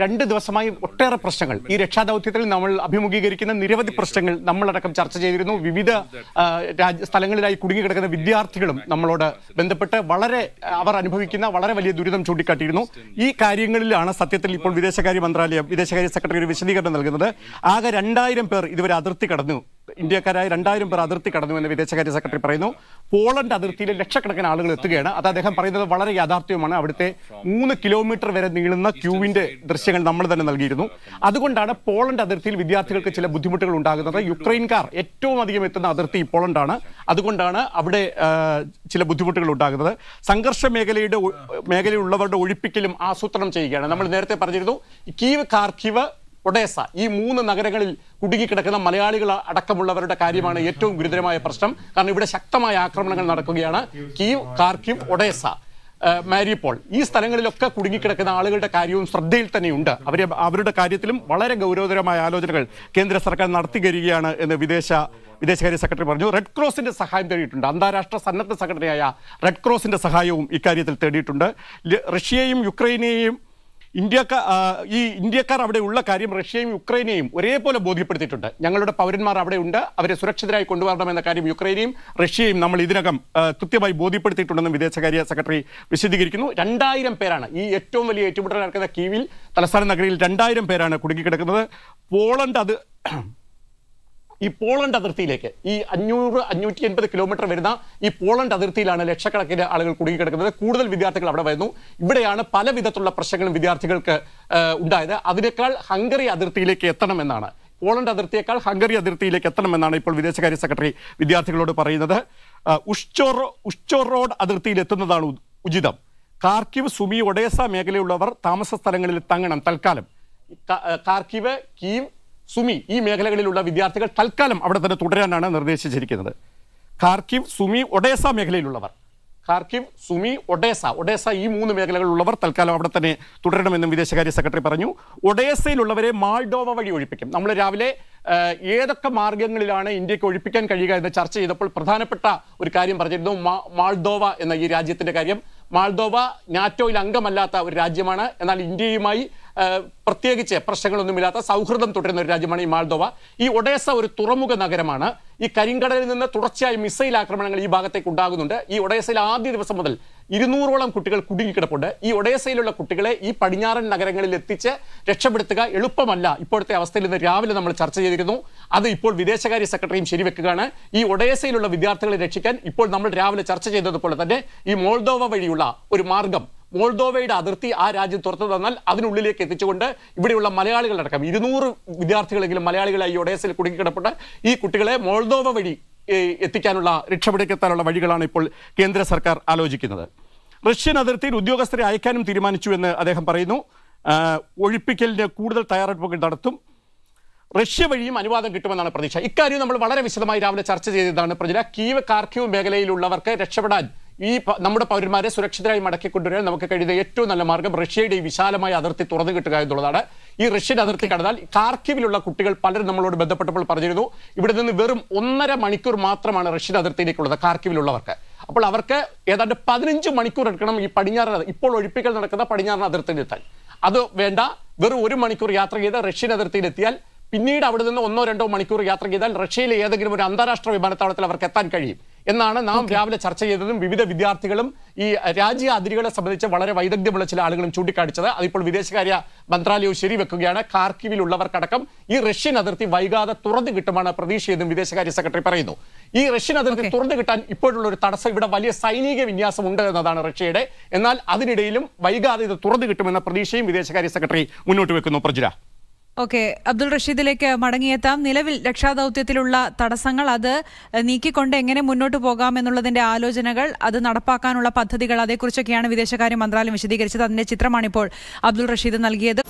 രണ്ട് ദിവസമായി ഒട്ടേറെ പ്രശ്നങ്ങൾ ഈ രക്ഷാദൗത്യത്തിൽ നമ്മൾ അഭിമുഖീകരിക്കുന്ന നിരവധി പ്രശ്നങ്ങൾ നമ്മളടക്കം ചർച്ച ചെയ്തിരുന്നു വിവിധ സ്ഥലങ്ങളിലായി കുടുങ്ങിക്കിടക്കുന്ന വിദ്യാർത്ഥികളും നമ്മളോട് ബന്ധപ്പെട്ട് വളരെ അവർ അനുഭവിക്കുന്ന വളരെ വലിയ ദുരിതം ചൂണ്ടിക്കാട്ടിയിരുന്നു ഈ കാര്യങ്ങളിലാണ് സത്യത്തിൽ ഇപ്പോൾ വിദേശകാര്യ മന്ത്രാലയം വിദേശകാര്യ സെക്രട്ടറി ഒരു വിശദീകരണം നൽകുന്നത് ആകെ രണ്ടായിരം പേർ ഇതുവരെ അതിർത്തി കടന്നു ഇന്ത്യക്കാരായ രണ്ടായിരം പേർ അതിർത്തി കടന്നുവെന്ന് വിദേശകാര്യ സെക്രട്ടറി പറയുന്നു പോളണ്ട് അതിർത്തിയിൽ ലക്ഷക്കണക്കിന് ആളുകൾ എത്തുകയാണ് അത് അദ്ദേഹം പറയുന്നത് വളരെ യാഥാർത്ഥ്യമാണ് അവിടുത്തെ മൂന്ന് കിലോമീറ്റർ വരെ നീളുന്ന ക്യൂവിന്റെ ദൃശ്യങ്ങൾ നമ്മൾ തന്നെ നൽകിയിരുന്നു അതുകൊണ്ടാണ് പോളണ്ട് അതിർത്തിയിൽ വിദ്യാർത്ഥികൾക്ക് ചില ബുദ്ധിമുട്ടുകൾ ഉണ്ടാകുന്നത് യുക്രൈൻകാർ ഏറ്റവും അധികം എത്തുന്ന അതിർത്തി പോളണ്ടാണ് അതുകൊണ്ടാണ് അവിടെ ചില ബുദ്ധിമുട്ടുകൾ ഉണ്ടാകുന്നത് സംഘർഷ മേഖലയുടെ മേഖലയിലുള്ളവരുടെ ഒഴിപ്പിക്കലും ആസൂത്രണം ചെയ്യുകയാണ് നമ്മൾ നേരത്തെ പറഞ്ഞിരുന്നു കീവ് കാർക്കിവ് ഒഡേസ ഈ മൂന്ന് നഗരങ്ങളിൽ കുടുങ്ങിക്കിടക്കുന്ന മലയാളികൾ അടക്കമുള്ളവരുടെ കാര്യമാണ് ഏറ്റവും ഗുരുതരമായ പ്രശ്നം കാരണം ഇവിടെ ശക്തമായ ആക്രമണങ്ങൾ നടക്കുകയാണ് കീവ് കാർക്കിവ് ഒഡേസ മാരിപ്പോൾ ഈ സ്ഥലങ്ങളിലൊക്കെ കുടുങ്ങിക്കിടക്കുന്ന ആളുകളുടെ കാര്യവും ശ്രദ്ധയിൽ തന്നെയുണ്ട് അവരെ അവരുടെ കാര്യത്തിലും വളരെ ഗൗരവതരമായ ആലോചനകൾ കേന്ദ്ര സർക്കാർ നടത്തികരിക്കുകയാണ് എന്ന് വിദേശ വിദേശകാര്യ സെക്രട്ടറി പറഞ്ഞു റെഡ് ക്രോസിന്റെ സഹായം തേടിയിട്ടുണ്ട് അന്താരാഷ്ട്ര സന്നദ്ധ സെക്രട്ടറിയായ റെഡ് ക്രോസിന്റെ സഹായവും ഇക്കാര്യത്തിൽ തേടിയിട്ടുണ്ട് റഷ്യയെയും യുക്രൈനെയും ഇന്ത്യക്കാർ ഈ ഇന്ത്യക്കാർ അവിടെ ഉള്ള കാര്യം റഷ്യയും യുക്രൈനെയും ഒരേപോലെ ബോധ്യപ്പെടുത്തിയിട്ടുണ്ട് ഞങ്ങളുടെ പൗരന്മാർ അവിടെ ഉണ്ട് അവരെ സുരക്ഷിതരായി കൊണ്ടുവരണമെന്ന കാര്യം യുക്രൈനെയും റഷ്യയും നമ്മൾ ഇതിനകം കൃത്യമായി ബോധ്യപ്പെടുത്തിയിട്ടുണ്ടെന്നും വിദേശകാര്യ സെക്രട്ടറി വിശദീകരിക്കുന്നു രണ്ടായിരം പേരാണ് ഈ ഏറ്റവും വലിയ ഏറ്റുമുട്ടൽ നടക്കുന്ന കീവിൽ തലസ്ഥാന നഗരിയിൽ രണ്ടായിരം പേരാണ് കുടുങ്ങിക്കിടക്കുന്നത് പോളണ്ട് അത് ഈ പോളണ്ട് അതിർത്തിയിലേക്ക് ഈ അഞ്ഞൂറ് അഞ്ഞൂറ്റി എൺപത് കിലോമീറ്റർ വരുന്ന ഈ പോളണ്ട് അതിർത്തിയിലാണ് ലക്ഷക്കണക്കിന് ആളുകൾ കുടുങ്ങിക്കിടക്കുന്നത് കൂടുതൽ വിദ്യാർത്ഥികൾ അവിടെ വരുന്നു ഇവിടെയാണ് പല വിധത്തിലുള്ള പ്രശ്നങ്ങളും വിദ്യാർത്ഥികൾക്ക് ഉണ്ടായത് അതിനേക്കാൾ ഹംഗറി അതിർത്തിയിലേക്ക് എത്തണമെന്നാണ് പോളണ്ട് അതിർത്തിയേക്കാൾ ഹംഗറി അതിർത്തിയിലേക്ക് എത്തണമെന്നാണ് ഇപ്പോൾ വിദേശകാര്യ സെക്രട്ടറി വിദ്യാർത്ഥികളോട് പറയുന്നത് ഉഷ്ചോർ ഉഷ്ചോർ റോഡ് അതിർത്തിയിൽ എത്തുന്നതാണ് ഉചിതം കാർക്കിവ് സുമി ഒഡേസ മേഖലയുള്ളവർ താമസ സ്ഥലങ്ങളിൽ തങ്ങണം തൽക്കാലം കാർക്കിവ് കീം സുമി ഈ മേഖലകളിലുള്ള വിദ്യാർത്ഥികൾ തൽക്കാലം അവിടെ തന്നെ തുടരാനാണ് നിർദ്ദേശിച്ചിരിക്കുന്നത് ഖാർക്കിവ് സുമി ഒഡേസ മേഖലയിലുള്ളവർ ഖാർക്കിവ് സുമി ഒഡേസ ഒഡേസ ഈ മൂന്ന് മേഖലകളിലുള്ളവർ തൽക്കാലം അവിടെ തന്നെ തുടരണമെന്നും വിദേശകാര്യ സെക്രട്ടറി പറഞ്ഞു ഒഡേസയിലുള്ളവരെ മാൾഡോവ വഴി ഒഴിപ്പിക്കും നമ്മൾ രാവിലെ ഏതൊക്കെ മാർഗങ്ങളിലാണ് ഇന്ത്യക്ക് ഒഴിപ്പിക്കാൻ കഴിയുക എന്ന് ചർച്ച ചെയ്തപ്പോൾ പ്രധാനപ്പെട്ട ഒരു കാര്യം പറഞ്ഞിരുന്നു മാൾഡോവ എന്ന ഈ രാജ്യത്തിൻ്റെ കാര്യം മാൾദോവ നാറ്റോയിൽ അംഗമല്ലാത്ത ഒരു രാജ്യമാണ് എന്നാൽ ഇന്ത്യയുമായി പ്രത്യേകിച്ച് പ്രശ്നങ്ങളൊന്നുമില്ലാത്ത സൗഹൃദം തുടരുന്ന ഒരു രാജ്യമാണ് ഈ മാൾദോവ ഈ ഒഡേസ ഒരു തുറമുഖ നഗരമാണ് ഈ കരിങ്കടലിൽ നിന്ന് തുടർച്ചയായി മിസൈൽ ആക്രമണങ്ങൾ ഈ ഭാഗത്തേക്ക് ഉണ്ടാകുന്നുണ്ട് ഈ ഒഡേസയിൽ ആദ്യ ദിവസം മുതൽ ഇരുന്നൂറോളം കുട്ടികൾ കുടുങ്ങിക്കിടപ്പുണ്ട് ഈ ഒഡേസയിലുള്ള കുട്ടികളെ ഈ പടിഞ്ഞാറൻ നഗരങ്ങളിൽ എത്തിച്ച് രക്ഷപ്പെടുത്തുക എളുപ്പമല്ല ഇപ്പോഴത്തെ അവസ്ഥയിൽ ഇന്ന് രാവിലെ നമ്മൾ ചർച്ച ചെയ്തിരുന്നു അത് ഇപ്പോൾ വിദേശകാര്യ സെക്രട്ടറിയും ശരിവെക്കുകയാണ് ഈ ഒഡേസയിലുള്ള വിദ്യാർത്ഥികളെ രക്ഷിക്കാൻ ഇപ്പോൾ നമ്മൾ രാവിലെ ചർച്ച ചെയ്തതുപോലെ തന്നെ ഈ മോൾഡോവ വഴിയുള്ള ഒരു മാർഗം മോൾഡോവയുടെ അതിർത്തി ആ രാജ്യം തുറത്തു തന്നാൽ അതിനുള്ളിലേക്ക് എത്തിച്ചുകൊണ്ട് ഇവിടെയുള്ള മലയാളികളടക്കം ഇരുന്നൂറ് വിദ്യാർത്ഥികളെങ്കിലും മലയാളികളായി ഒഡേസയിൽ കുടുങ്ങിക്കിടപ്പെട്ട് ഈ കുട്ടികളെ മോൾഡോവ വഴി എത്തിക്കാനുള്ള രക്ഷപ്പെടുത്താനുള്ള വഴികളാണ് ഇപ്പോൾ കേന്ദ്ര സർക്കാർ ആലോചിക്കുന്നത് റഷ്യൻ അതിർത്തിയിൽ ഉദ്യോഗസ്ഥരെ അയക്കാനും തീരുമാനിച്ചു എന്ന് അദ്ദേഹം പറയുന്നു ഒഴിപ്പിക്കലിന് കൂടുതൽ തയ്യാറെടുപ്പുകൾ നടത്തും റഷ്യ വഴിയും അനുവാദം കിട്ടുമെന്നാണ് പ്രതീക്ഷ ഇക്കാര്യം നമ്മൾ വളരെ വിശദമായി രാവിലെ ചർച്ച ചെയ്തതാണ് പ്രജല കീവ് കാർക്കീവ് മേഖലയിലുള്ളവർക്ക് രക്ഷപ്പെടാൻ ഈ നമ്മുടെ പൗരന്മാരെ സുരക്ഷിതരായി മടക്കി കൊണ്ടുവരാൻ നമുക്ക് കഴിയുന്ന ഏറ്റവും നല്ല മാർഗം റഷ്യയുടെ ഈ വിശാലമായ അതിർത്തി തുറന്നു കിട്ടുക എന്നുള്ളതാണ് ഈ റഷ്യൻ അതിർത്തി കടന്നാൽ കാർക്കിവിലുള്ള കുട്ടികൾ പലരും നമ്മളോട് ബന്ധപ്പെട്ടപ്പോൾ പറഞ്ഞിരുന്നു ഇവിടെ നിന്ന് വെറും ഒന്നര മണിക്കൂർ മാത്രമാണ് റഷ്യൻ അതിർത്തിയിലേക്കുള്ളത് കാർക്കിവിലുള്ളവർക്ക് അപ്പോൾ അവർക്ക് ഏതാണ്ട് പതിനഞ്ച് മണിക്കൂർ എടുക്കണം ഈ പടിഞ്ഞാറ് ഇപ്പോൾ ഒഴിപ്പിക്കൽ നടക്കുന്ന പടിഞ്ഞാറൻ അതിർത്തിയിൽ എത്താൻ അത് വേണ്ട വെറും ഒരു മണിക്കൂർ യാത്ര ചെയ്ത് റഷ്യൻ അതിർത്തിയിൽ എത്തിയാൽ പിന്നീട് അവിടെ നിന്ന് ഒന്നോ രണ്ടോ മണിക്കൂർ യാത്ര ചെയ്താൽ റഷ്യയിലെ ഏതെങ്കിലും ഒരു അന്താരാഷ്ട്ര വിമാനത്താവളത്തിൽ അവർക്ക് എത്താൻ കഴിയും എന്നാണ് നാം രാവിലെ ചർച്ച ചെയ്തതും വിവിധ വിദ്യാർത്ഥികളും ഈ രാജ്യ അതിരുകളെ സംബന്ധിച്ച് വളരെ വൈദഗ്ധ്യമുള്ള ചില ആളുകളും ചൂണ്ടിക്കാണിച്ചത് അതിപ്പോൾ വിദേശകാര്യ മന്ത്രാലയവും ശരിവെക്കുകയാണ് കാർക്കിവിലുള്ളവർക്കടക്കം ഈ റഷ്യൻ അതിർത്തി വൈകാതെ തുറന്നു കിട്ടുമാണ് പ്രതീക്ഷയെന്നും വിദേശകാര്യ സെക്രട്ടറി പറയുന്നു ഈ റഷ്യൻ അതിർത്തി തുറന്നു കിട്ടാൻ ഇപ്പോഴുള്ള ഒരു തടസ്സം ഇവിടെ വലിയ സൈനിക വിന്യാസം ഉണ്ട് എന്നതാണ് റഷ്യയുടെ എന്നാൽ അതിനിടയിലും വൈകാതെ ഇത് തുറന്നു കിട്ടുമെന്ന പ്രതീക്ഷയും വിദേശകാര്യ സെക്രട്ടറി മുന്നോട്ട് വെക്കുന്നു പ്രജുര ഓക്കെ അബ്ദുൾ റഷീദിലേക്ക് മടങ്ങിയെത്താം നിലവിൽ രക്ഷാദൗത്യത്തിലുള്ള തടസ്സങ്ങൾ അത് നീക്കിക്കൊണ്ട് എങ്ങനെ മുന്നോട്ട് പോകാം എന്നുള്ളതിന്റെ ആലോചനകൾ അത് നടപ്പാക്കാനുള്ള പദ്ധതികൾ അതേക്കുറിച്ചൊക്കെയാണ് വിദേശകാര്യ മന്ത്രാലയം വിശദീകരിച്ചത് അതിന്റെ ചിത്രമാണിപ്പോൾ അബ്ദുൾ റഷീദ് നൽകിയത്